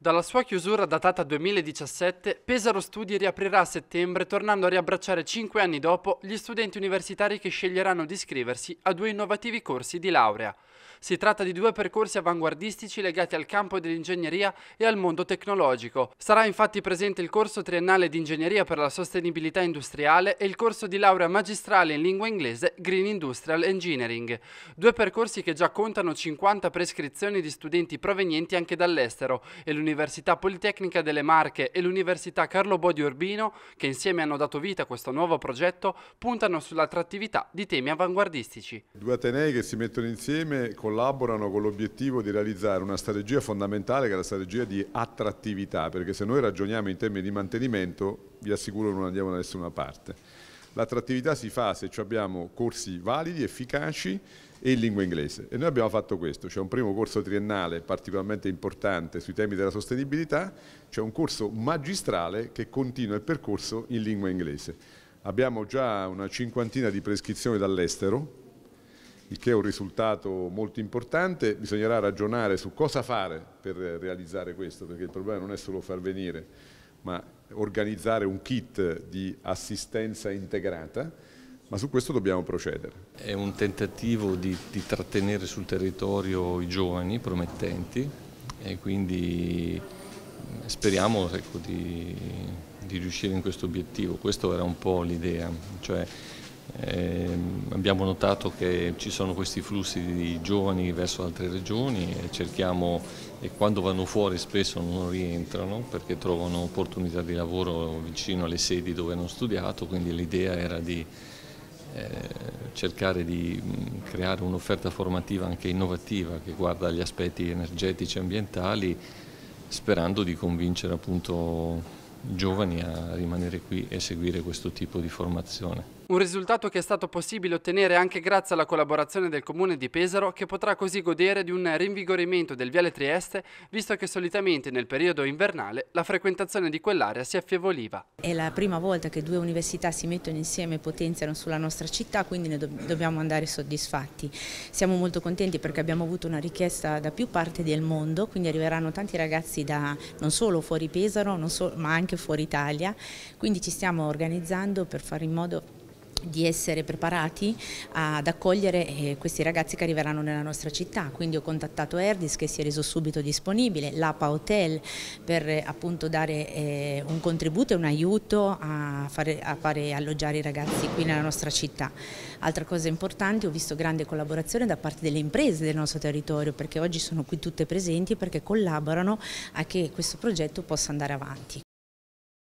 Dalla sua chiusura datata 2017, Pesaro Studi riaprirà a settembre tornando a riabbracciare cinque anni dopo gli studenti universitari che sceglieranno di iscriversi a due innovativi corsi di laurea. Si tratta di due percorsi avanguardistici legati al campo dell'ingegneria e al mondo tecnologico. Sarà infatti presente il corso triennale di ingegneria per la sostenibilità industriale e il corso di laurea magistrale in lingua inglese Green Industrial Engineering, due percorsi che già contano 50 prescrizioni di studenti provenienti anche dall'estero e l'università l'Università Politecnica delle Marche e l'Università Carlo Bodio Urbino, che insieme hanno dato vita a questo nuovo progetto, puntano sull'attrattività di temi avanguardistici. Due Atenei che si mettono insieme collaborano con l'obiettivo di realizzare una strategia fondamentale che è la strategia di attrattività, perché se noi ragioniamo in termini di mantenimento vi assicuro che non andiamo da nessuna parte. L'attrattività si fa se abbiamo corsi validi, efficaci e in lingua inglese. E noi abbiamo fatto questo, c'è un primo corso triennale particolarmente importante sui temi della sostenibilità, c'è un corso magistrale che continua il percorso in lingua inglese. Abbiamo già una cinquantina di prescrizioni dall'estero, il che è un risultato molto importante, bisognerà ragionare su cosa fare per realizzare questo, perché il problema non è solo far venire, ma organizzare un kit di assistenza integrata, ma su questo dobbiamo procedere. È un tentativo di, di trattenere sul territorio i giovani promettenti e quindi speriamo ecco, di, di riuscire in questo obiettivo. Questa era un po' l'idea, cioè eh, abbiamo notato che ci sono questi flussi di giovani verso altre regioni e cerchiamo e quando vanno fuori spesso non rientrano perché trovano opportunità di lavoro vicino alle sedi dove hanno studiato, quindi l'idea era di eh, cercare di creare un'offerta formativa anche innovativa che guarda gli aspetti energetici e ambientali sperando di convincere appunto giovani a rimanere qui e seguire questo tipo di formazione. Un risultato che è stato possibile ottenere anche grazie alla collaborazione del Comune di Pesaro che potrà così godere di un rinvigorimento del Viale Trieste visto che solitamente nel periodo invernale la frequentazione di quell'area si affievoliva. È la prima volta che due università si mettono insieme e potenziano sulla nostra città, quindi ne do dobbiamo andare soddisfatti. Siamo molto contenti perché abbiamo avuto una richiesta da più parti del mondo, quindi arriveranno tanti ragazzi da non solo fuori Pesaro, so ma anche fuori Italia, quindi ci stiamo organizzando per fare in modo di essere preparati ad accogliere eh, questi ragazzi che arriveranno nella nostra città, quindi ho contattato Erdis che si è reso subito disponibile, l'APA Hotel per eh, appunto dare eh, un contributo e un aiuto a fare, a fare, alloggiare i ragazzi qui nella nostra città. Altra cosa importante, ho visto grande collaborazione da parte delle imprese del nostro territorio perché oggi sono qui tutte presenti perché collaborano a che questo progetto possa andare avanti.